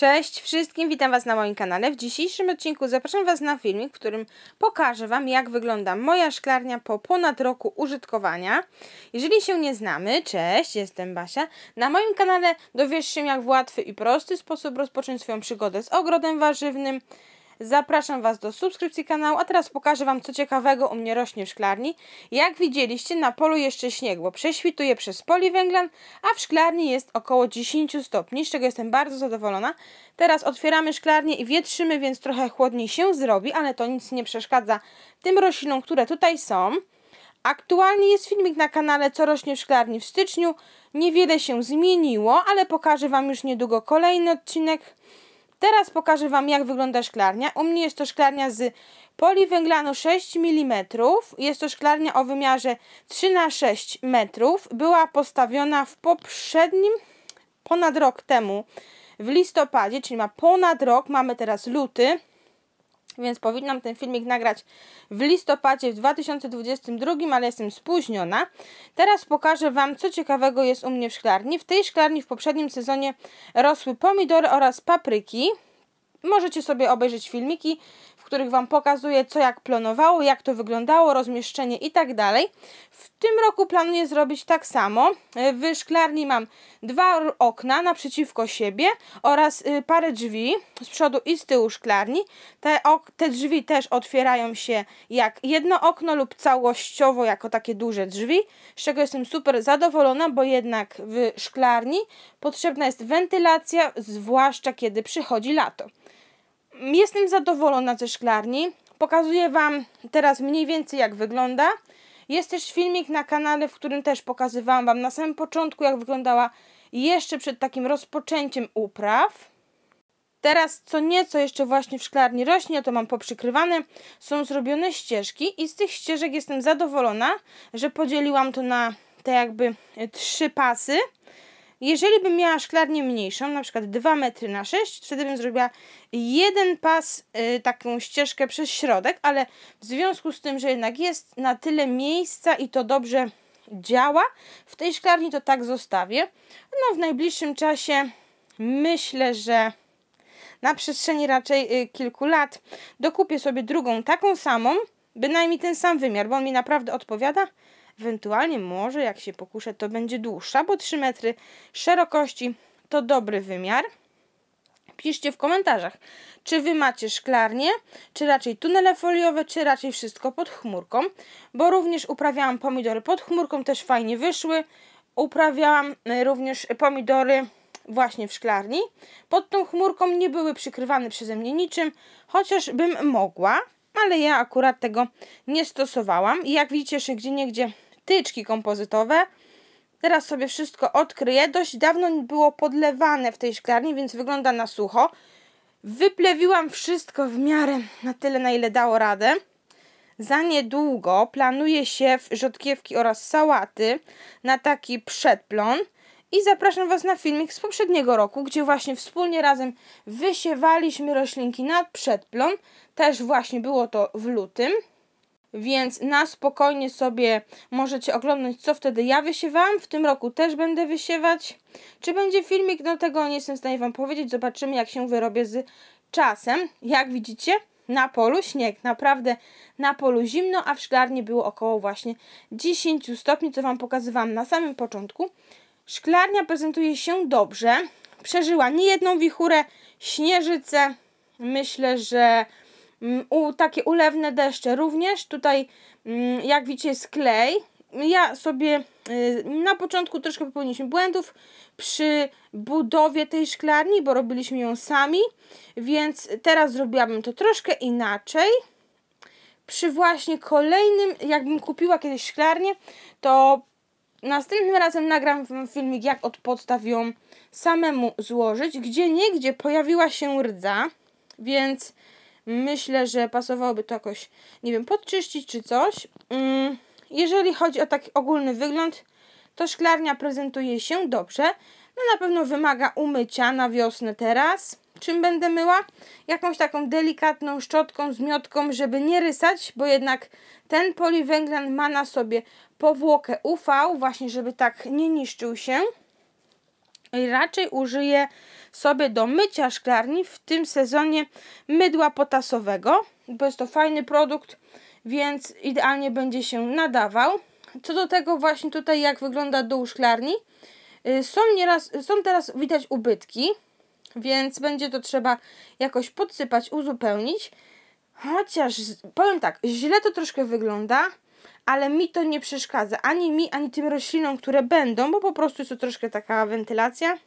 Cześć wszystkim, witam Was na moim kanale. W dzisiejszym odcinku zapraszam Was na filmik, w którym pokażę Wam, jak wygląda moja szklarnia po ponad roku użytkowania. Jeżeli się nie znamy, cześć, jestem Basia. Na moim kanale dowiesz się, jak w łatwy i prosty sposób rozpocząć swoją przygodę z ogrodem warzywnym, Zapraszam Was do subskrypcji kanału, a teraz pokażę Wam co ciekawego u mnie rośnie w szklarni. Jak widzieliście na polu jeszcze śnieg, bo prześwituje przez poliwęglan, a w szklarni jest około 10 stopni, z czego jestem bardzo zadowolona. Teraz otwieramy szklarnię i wietrzymy, więc trochę chłodniej się zrobi, ale to nic nie przeszkadza tym roślinom, które tutaj są. Aktualnie jest filmik na kanale Co rośnie w szklarni w styczniu. Niewiele się zmieniło, ale pokażę Wam już niedługo kolejny odcinek. Teraz pokażę Wam, jak wygląda szklarnia. U mnie jest to szklarnia z poliwęglanu 6 mm. Jest to szklarnia o wymiarze 3 na 6 metrów. Była postawiona w poprzednim, ponad rok temu, w listopadzie, czyli ma ponad rok, mamy teraz luty więc powinnam ten filmik nagrać w listopadzie w 2022, ale jestem spóźniona. Teraz pokażę Wam, co ciekawego jest u mnie w szklarni. W tej szklarni w poprzednim sezonie rosły pomidory oraz papryki. Możecie sobie obejrzeć filmiki, w których Wam pokazuję, co jak planowało, jak to wyglądało, rozmieszczenie i tak dalej. W tym roku planuję zrobić tak samo. W szklarni mam dwa okna naprzeciwko siebie oraz y, parę drzwi z przodu i z tyłu szklarni. Te, ok te drzwi też otwierają się jak jedno okno lub całościowo jako takie duże drzwi, z czego jestem super zadowolona, bo jednak w szklarni potrzebna jest wentylacja, zwłaszcza kiedy przychodzi lato. Jestem zadowolona ze szklarni. Pokazuję Wam teraz mniej więcej jak wygląda. Jest też filmik na kanale, w którym też pokazywałam Wam na samym początku jak wyglądała jeszcze przed takim rozpoczęciem upraw. Teraz co nieco jeszcze właśnie w szklarni rośnie, to mam poprzykrywane, są zrobione ścieżki i z tych ścieżek jestem zadowolona, że podzieliłam to na te jakby trzy pasy jeżeli bym miała szklarnię mniejszą, na przykład 2 metry na 6, wtedy bym zrobiła jeden pas, y, taką ścieżkę przez środek, ale w związku z tym, że jednak jest na tyle miejsca i to dobrze działa, w tej szklarni to tak zostawię. No w najbliższym czasie myślę, że na przestrzeni raczej y, kilku lat dokupię sobie drugą taką samą, bynajmniej ten sam wymiar, bo on mi naprawdę odpowiada. Ewentualnie może, jak się pokuszę, to będzie dłuższa, bo 3 metry szerokości to dobry wymiar. Piszcie w komentarzach, czy wy macie szklarnie, czy raczej tunele foliowe, czy raczej wszystko pod chmurką, bo również uprawiałam pomidory pod chmurką, też fajnie wyszły. Uprawiałam y, również pomidory właśnie w szklarni. Pod tą chmurką nie były przykrywane przeze mnie niczym, chociażbym mogła, ale ja akurat tego nie stosowałam. I jak widzicie, jeszcze gdzie tyczki kompozytowe. Teraz sobie wszystko odkryję. Dość dawno było podlewane w tej szklarni, więc wygląda na sucho. Wyplewiłam wszystko w miarę na tyle, na ile dało radę. Za niedługo planuje się rzodkiewki oraz sałaty na taki przedplon. I zapraszam Was na filmik z poprzedniego roku, gdzie właśnie wspólnie razem wysiewaliśmy roślinki na przedplon. Też właśnie było to w lutym. Więc na spokojnie sobie możecie oglądać, co wtedy ja wysiewam. W tym roku też będę wysiewać. Czy będzie filmik? No tego nie jestem w stanie Wam powiedzieć. Zobaczymy, jak się wyrobię z czasem. Jak widzicie, na polu śnieg. Naprawdę na polu zimno, a w szklarni było około właśnie 10 stopni, co Wam pokazywałam na samym początku. Szklarnia prezentuje się dobrze. Przeżyła niejedną wichurę, śnieżycę. Myślę, że Mm, u, takie ulewne deszcze również. Tutaj mm, jak widzicie jest klej. Ja sobie y, na początku troszkę popełniliśmy błędów przy budowie tej szklarni, bo robiliśmy ją sami, więc teraz zrobiłabym to troszkę inaczej. Przy właśnie kolejnym, jakbym kupiła kiedyś szklarnię, to Następnym razem nagram filmik, jak od podstaw ją samemu złożyć. Gdzie gdzie pojawiła się rdza, więc Myślę, że pasowałoby to jakoś, nie wiem, podczyścić czy coś. Mm, jeżeli chodzi o taki ogólny wygląd, to szklarnia prezentuje się dobrze. No na pewno wymaga umycia na wiosnę teraz. Czym będę myła? Jakąś taką delikatną szczotką, zmiotką, żeby nie rysać, bo jednak ten poliwęglan ma na sobie powłokę UV, właśnie żeby tak nie niszczył się raczej użyję sobie do mycia szklarni w tym sezonie mydła potasowego, bo jest to fajny produkt, więc idealnie będzie się nadawał. Co do tego właśnie tutaj jak wygląda dół szklarni, y, są, nieraz, są teraz widać ubytki, więc będzie to trzeba jakoś podsypać, uzupełnić. Chociaż powiem tak, źle to troszkę wygląda, ale mi to nie przeszkadza, ani mi, ani tym roślinom, które będą, bo po prostu jest to troszkę taka wentylacja.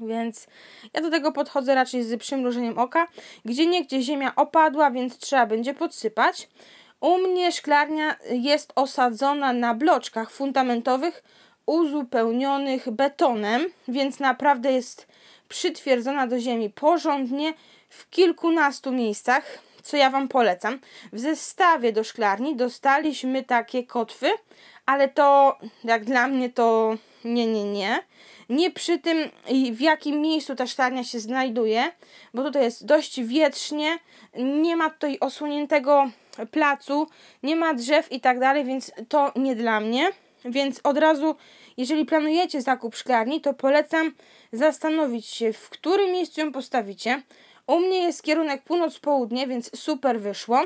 Więc ja do tego podchodzę raczej z przymrużeniem oka. Gdzie niegdzie ziemia opadła, więc trzeba będzie podsypać. U mnie szklarnia jest osadzona na bloczkach fundamentowych uzupełnionych betonem, więc naprawdę jest przytwierdzona do ziemi porządnie w kilkunastu miejscach co ja Wam polecam. W zestawie do szklarni dostaliśmy takie kotwy, ale to jak dla mnie to nie, nie, nie. Nie przy tym, w jakim miejscu ta szklarnia się znajduje, bo tutaj jest dość wietrznie, nie ma tutaj osłoniętego placu, nie ma drzew i tak dalej, więc to nie dla mnie. Więc od razu, jeżeli planujecie zakup szklarni, to polecam zastanowić się, w którym miejscu ją postawicie, u mnie jest kierunek północ-południe, więc super wyszło.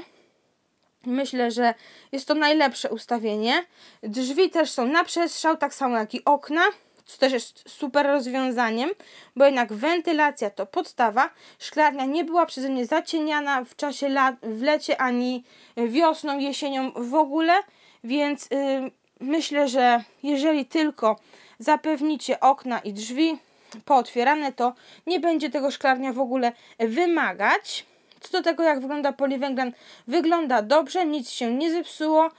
Myślę, że jest to najlepsze ustawienie. Drzwi też są na przestrzał, tak samo jak i okna, co też jest super rozwiązaniem, bo jednak wentylacja to podstawa. Szklarnia nie była przeze mnie zacieniana w czasie lat, w lecie ani wiosną, jesienią w ogóle, więc yy, myślę, że jeżeli tylko zapewnicie okna i drzwi, pootwierane, to nie będzie tego szklarnia w ogóle wymagać. Co do tego, jak wygląda poliwęglan, wygląda dobrze, nic się nie zepsuło,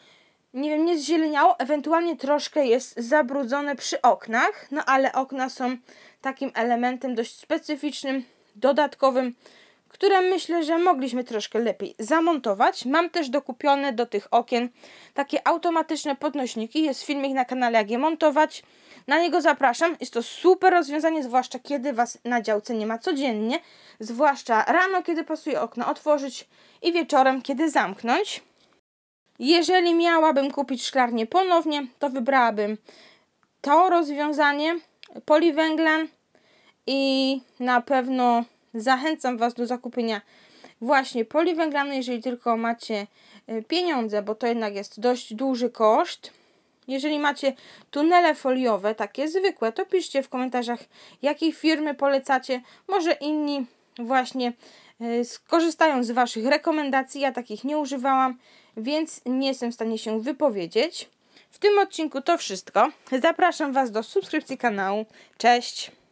nie wiem, nie zzieleniało, ewentualnie troszkę jest zabrudzone przy oknach, no ale okna są takim elementem dość specyficznym, dodatkowym, które myślę, że mogliśmy troszkę lepiej zamontować. Mam też dokupione do tych okien takie automatyczne podnośniki. Jest filmik na kanale, jak je montować. Na niego zapraszam. Jest to super rozwiązanie, zwłaszcza kiedy Was na działce nie ma codziennie. Zwłaszcza rano, kiedy pasuje okno otworzyć i wieczorem, kiedy zamknąć. Jeżeli miałabym kupić szklarnię ponownie, to wybrałabym to rozwiązanie, poliwęglan i na pewno zachęcam Was do zakupienia właśnie poliwęglanu, jeżeli tylko macie e, pieniądze, bo to jednak jest dość duży koszt. Jeżeli macie tunele foliowe, takie zwykłe, to piszcie w komentarzach, jakiej firmy polecacie. Może inni właśnie e, skorzystają z Waszych rekomendacji. Ja takich nie używałam, więc nie jestem w stanie się wypowiedzieć. W tym odcinku to wszystko. Zapraszam Was do subskrypcji kanału. Cześć!